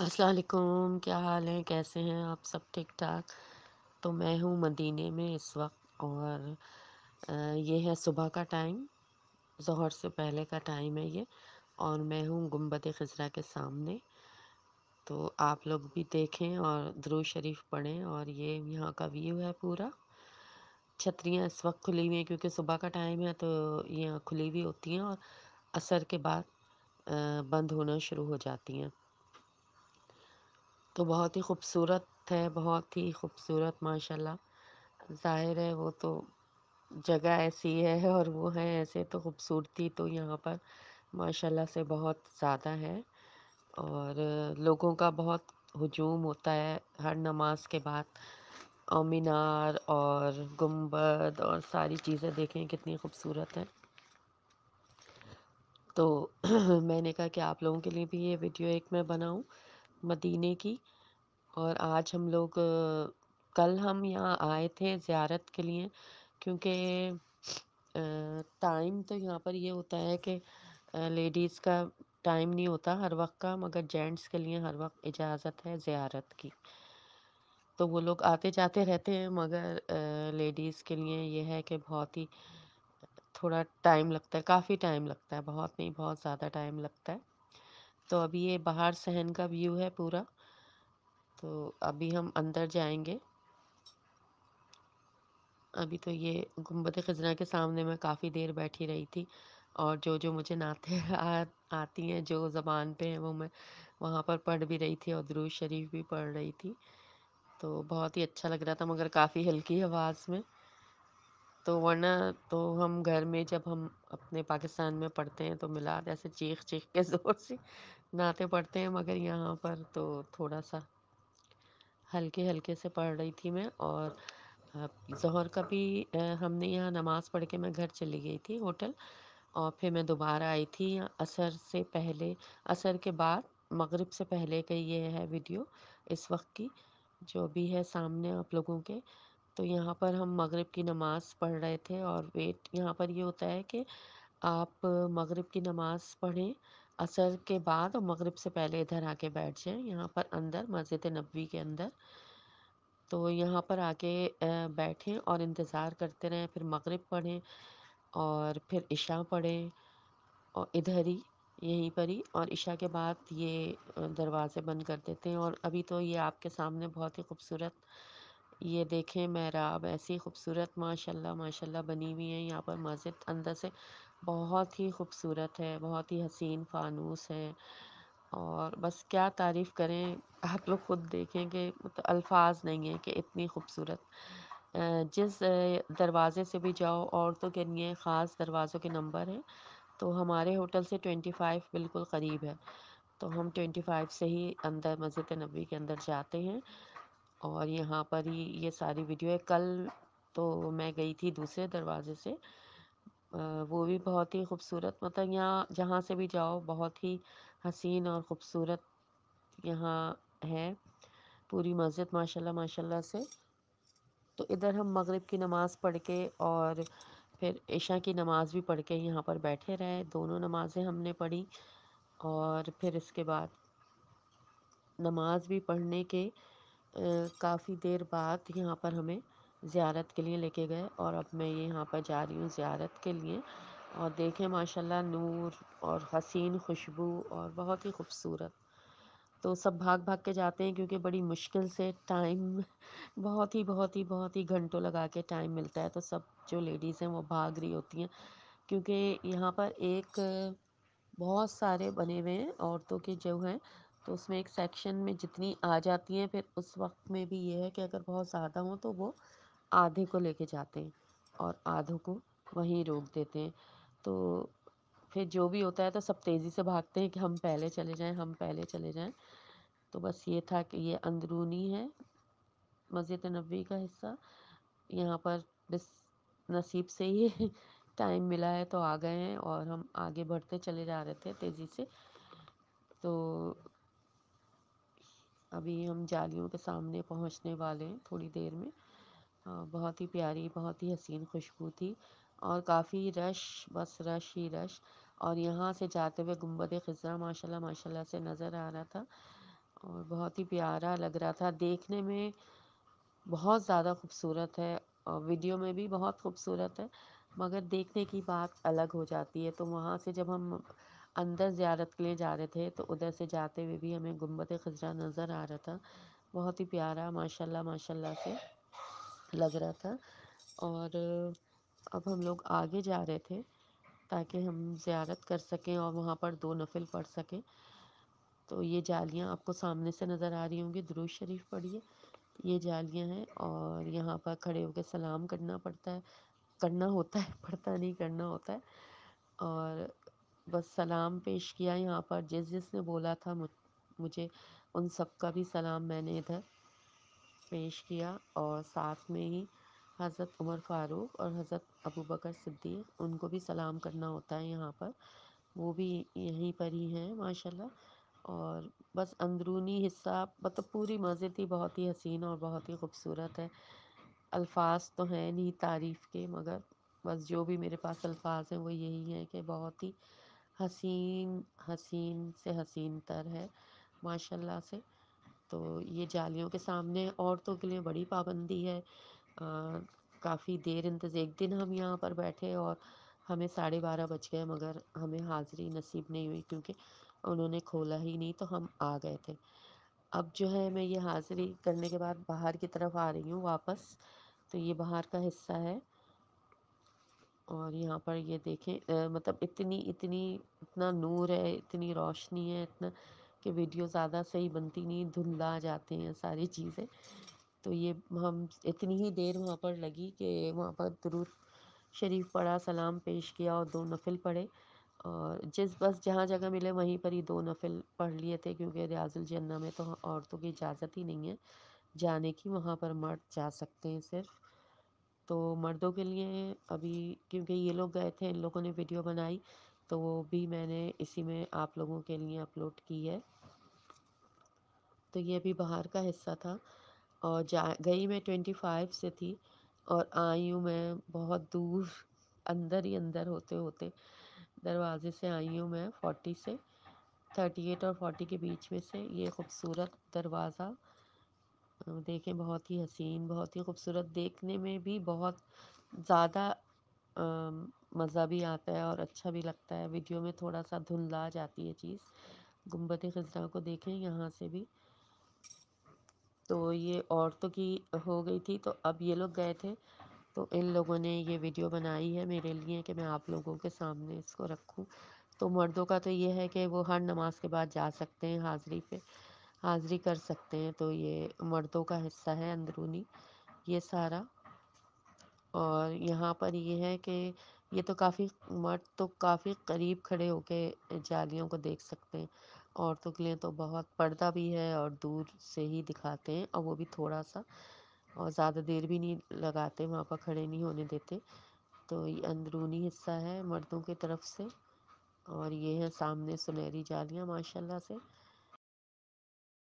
असलकुम क्या हाल है कैसे हैं आप सब ठीक ठाक तो मैं हूँ मदीने में इस वक्त और ये है सुबह का टाइम जहर से पहले का टाइम है ये और मैं हूँ गुम्बद खजरा के सामने तो आप लोग भी देखें और द्रू शरीफ पढ़ें और ये यहाँ का व्यू है पूरा छतरियाँ इस वक्त खुली हुई हैं क्योंकि सुबह का टाइम है तो यहाँ खुली हुई होती हैं और असर के बाद बंद होना शुरू हो जाती हैं तो बहुत ही खूबसूरत है बहुत ही खूबसूरत माशाल्लाह ज़ाहिर है वो तो जगह ऐसी है और वो है ऐसे तो खूबसूरती तो यहाँ पर माशाल्लाह से बहुत ज़्यादा है और लोगों का बहुत हजूम होता है हर नमाज के बाद और मीनार और गुम्बद और सारी चीज़ें देखें कितनी खूबसूरत है तो मैंने कहा कि आप लोगों के लिए भी ये वीडियो एक मैं बनाऊं मदीने की और आज हम लोग कल हम यहाँ आए थे ज़्यारत के लिए क्योंकि टाइम तो यहाँ पर ये होता है कि लेडीज़ का टाइम नहीं होता हर वक्त का मगर जेंट्स के लिए हर वक्त इजाज़त है ज़्यारत की तो वो लोग आते जाते रहते हैं मगर लेडीज़ के लिए ये है कि बहुत ही थोड़ा टाइम लगता है काफ़ी टाइम लगता है बहुत नहीं बहुत ज़्यादा टाइम लगता है तो अभी ये बाहर सहन का व्यू है पूरा तो अभी हम अंदर जाएंगे अभी तो ये गुम्बद खजना के सामने मैं काफ़ी देर बैठी रही थी और जो जो मुझे नाते आ, आती हैं जो ज़बान पे हैं वो मैं वहाँ पर पढ़ भी रही थी और दरूज शरीफ भी पढ़ रही थी तो बहुत ही अच्छा लग रहा था मगर काफ़ी हल्की आवाज़ में तो वरना तो हम घर में जब हम अपने पाकिस्तान में पढ़ते हैं तो मिला ऐसे चीख चीख के ज़ोर से नाते पढ़ते हैं मगर यहाँ पर तो थोड़ा सा हल्के हल्के से पढ़ रही थी मैं और जहर का भी हमने यहाँ नमाज़ पढ़ के मैं घर चली गई थी होटल और फिर मैं दोबारा आई थी असर से पहले असर के बाद मगरिब से पहले का ये है वीडियो इस वक्त की जो भी है सामने आप लोगों के तो यहाँ पर हम मगरिब की नमाज़ पढ़ रहे थे और वेट यहाँ पर ये होता है कि आप मगरिब की नमाज़ पढ़ें असर के बाद और मगरिब से पहले इधर आके बैठ जाएं यहाँ पर अंदर मस्जिद नबी के अंदर तो यहाँ पर आके बैठें और इंतज़ार करते रहें फिर मगरिब पढ़ें और फिर इशा पढ़ें और इधर ही यहीं पर ही और इशा के बाद ये दरवाज़े बंद कर देते हैं और अभी तो ये आपके सामने बहुत ही खूबसूरत ये देखें मेहराब ऐसी खूबसूरत माशाल्लाह माशाल्लाह बनी हुई है यहाँ पर मस्जिद अंदर से बहुत ही खूबसूरत है बहुत ही हसीन फानूस है और बस क्या तारीफ़ करें आप लोग ख़ुद देखें कि तो मतलब अल्फाज नहीं है कि इतनी खूबसूरत जिस दरवाज़े से भी जाओ औरतों के लिए ख़ास दरवाज़ों के नंबर हैं तो हमारे होटल से ट्वेंटी फाइव बिल्कुल करीब है तो हम ट्वेंटी फाइव से ही अंदर मस्जिद नबी के अंदर जाते हैं और यहाँ पर ही ये सारी वीडियो है कल तो मैं गई थी दूसरे दरवाजे से वो भी बहुत ही खूबसूरत मतलब यहाँ जहाँ से भी जाओ बहुत ही हसीन और ख़ूबसूरत यहाँ है पूरी मस्जिद माशाल्लाह माशाल्लाह से तो इधर हम मगरिब की नमाज़ पढ़ के और फिर ईशा की नमाज़ भी पढ़ के यहाँ पर बैठे रहे दोनों नमाज़ें हमने पढ़ी और फिर इसके बाद नमाज़ भी पढ़ने के काफ़ी देर बाद यहाँ पर हमें ज़्यारत के लिए लेके गए और अब मैं ये यहाँ पर जा रही हूँ ज़्यारत के लिए और देखें माशाल्लाह नूर और हसीन खुशबू और बहुत ही खूबसूरत तो सब भाग भाग के जाते हैं क्योंकि बड़ी मुश्किल से टाइम बहुत ही बहुत ही बहुत ही घंटों लगा के टाइम मिलता है तो सब जो लेडीज़ हैं वो भाग रही होती हैं क्योंकि यहाँ पर एक बहुत सारे बने हुए हैं औरतों के जो हैं तो उसमें एक सेक्शन में जितनी आ जाती हैं फिर उस वक्त में भी ये है कि अगर बहुत ज़्यादा हों तो वो आधे को लेके जाते हैं और आधों को वहीं रोक देते हैं तो फिर जो भी होता है तो सब तेज़ी से भागते हैं कि हम पहले चले जाएं हम पहले चले जाएं तो बस ये था कि ये अंदरूनी है मस्जिद नबी का हिस्सा यहाँ पर बस नसीब से ही टाइम मिला है तो आ गए हैं और हम आगे बढ़ते चले जा रहे थे तेज़ी से तो अभी हम जालियों के सामने पहुँचने वाले हैं थोड़ी देर में बहुत ही प्यारी बहुत ही हसीन खुशबू थी और काफ़ी रश बस रश ही रश और यहाँ से जाते हुए गुम्बद खजरा माशाल्लाह माशाल्लाह से नज़र आ रहा था और बहुत ही प्यारा लग रहा था देखने में बहुत ज़्यादा खूबसूरत है और वीडियो में भी बहुत खूबसूरत है मगर देखने की बात अलग हो जाती है तो वहाँ से जब हम अंदर ज़्यारत के लिए जा रहे थे तो उधर से जाते हुए भी हमें गुम्बद खजरा नज़र आ रहा था बहुत ही प्यारा माशाल्लाह माशाल्लाह से लग रहा था और अब हम लोग आगे जा रहे थे ताकि हम ज़्यारत कर सकें और वहाँ पर दो नफिल पढ़ सकें तो ये जालियाँ आपको सामने से नज़र आ रही होंगी द्रुज शरीफ पढ़िए ये जालियाँ हैं और यहाँ पर खड़े होकर सलाम करना पड़ता है करना होता है पड़ता नहीं करना होता है और बस सलाम पेश किया यहाँ पर जिस जिसने बोला था मुझे उन सब का भी सलाम मैंने इधर पेश किया और साथ में ही हज़रत उमर फ़ारूक और हज़रत अबू बकर सिद्दीक उनको भी सलाम करना होता है यहाँ पर वो भी यहीं पर ही हैं माशाल्लाह और बस अंदरूनी हिस्सा मतलब पूरी मस्जिद ही बहुत ही हसीन और बहुत ही खूबसूरत है अल्फाज तो हैं नहीं तारीफ़ के मगर बस जो भी मेरे पास अल्फाज हैं वो यही हैं कि बहुत ही हसीन हसीन से हसीन तर है माशाल्लाह से तो ये जालियों के सामने औरतों के लिए बड़ी पाबंदी है काफ़ी देर इंतज़ार एक दिन हम यहाँ पर बैठे और हमें साढ़े बारह बज गए मगर हमें हाज़िरी नसीब नहीं हुई क्योंकि उन्होंने खोला ही नहीं तो हम आ गए थे अब जो है मैं ये हाज़िरी करने के बाद बाहर की तरफ आ रही हूँ वापस तो ये बाहर का हिस्सा है और यहाँ पर ये देखें मतलब इतनी इतनी इतना नूर है इतनी रोशनी है इतना कि वीडियो ज़्यादा सही बनती नहीं धुंधला जाते हैं सारी चीज़ें तो ये हम इतनी ही देर वहाँ पर लगी कि वहाँ पर दरूद शरीफ पढ़ा सलाम पेश किया और दो नफिल पढ़े और जिस बस जहाँ जगह मिले वहीं पर ही दो नफिल पढ़ लिए थे क्योंकि रियाजुल जन्ना में तो औरतों की इजाज़त ही नहीं है जाने की वहाँ पर मर्द जा सकते हैं सिर्फ तो मर्दों के लिए अभी क्योंकि ये लोग गए थे इन लोगों ने वीडियो बनाई तो वो भी मैंने इसी में आप लोगों के लिए अपलोड की है तो ये अभी बाहर का हिस्सा था और जा गई मैं ट्वेंटी फाइव से थी और आई हूँ मैं बहुत दूर अंदर ही अंदर होते होते दरवाजे से आई हूँ मैं फोर्टी से थर्टी एट और फोर्टी के बीच में से ये खूबसूरत दरवाज़ा देखे बहुत ही हसीन बहुत ही खूबसूरत देखने में भी बहुत ज़्यादा मज़ा भी आता है और अच्छा भी लगता है वीडियो में थोड़ा सा धुंधला जाती है चीज़ गुम्बद खजरा को देखें यहाँ से भी तो ये औरतों की हो गई थी तो अब ये लोग गए थे तो इन लोगों ने ये वीडियो बनाई है मेरे लिए कि मैं आप लोगों के सामने इसको रखूं तो मर्दों का तो ये है कि वो हर नमाज के बाद जा सकते हैं हाज़री पे हाज़िरी कर सकते हैं तो ये मर्दों का हिस्सा है अंदरूनी ये सारा और यहाँ पर ये है कि ये तो काफ़ी मर्द तो काफ़ी करीब खड़े होके जालियों को देख सकते हैं औरतों के लिए तो बहुत पर्दा भी है और दूर से ही दिखाते हैं और वो भी थोड़ा सा और ज़्यादा देर भी नहीं लगाते वहाँ पर खड़े नहीं होने देते तो ये अंदरूनी हिस्सा है मर्दों की तरफ से और ये है सामने सुनहरी जालियाँ माशाल्लाह से